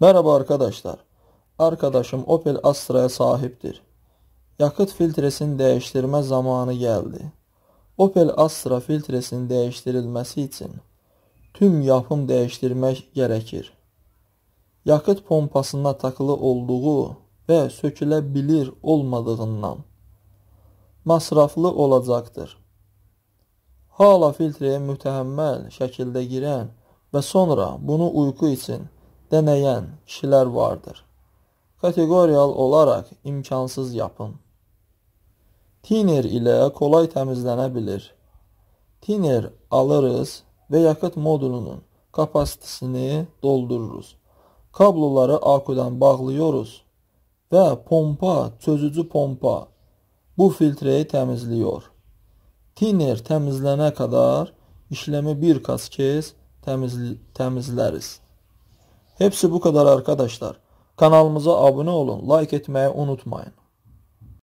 Merhaba arkadaşlar. Arkadaşım Opel Astra'ya sahiptir. Yakıt filtresini değiştirme zamanı geldi. Opel Astra filtresinin değiştirilmesi için tüm yapım değiştirmek gerekir. Yakıt pompasına takılı olduğu və söküləbilir olmadığından masraflı olacaqdır. Hala filtrəyə mütəhəmməl şəkildə girən və sonra bunu uyku için dənəyən kişilər vardır. Kateqoriyal olaraq imkansız yapın. Tiner ilə kolay təmizlənə bilir. Tiner alırız və yakıt modulunun kapasitisini doldururuz. Kabloları akudan bağlıyoruz və pompa, çözücü pompa bu filtreyi təmizliyor. Tiner təmizlənə qədər işləmi bir kaskez təmiz təmizləriz. Hepsi bu kadar arkadaşlar. Kanalımıza abone olun, like etmeyi unutmayın.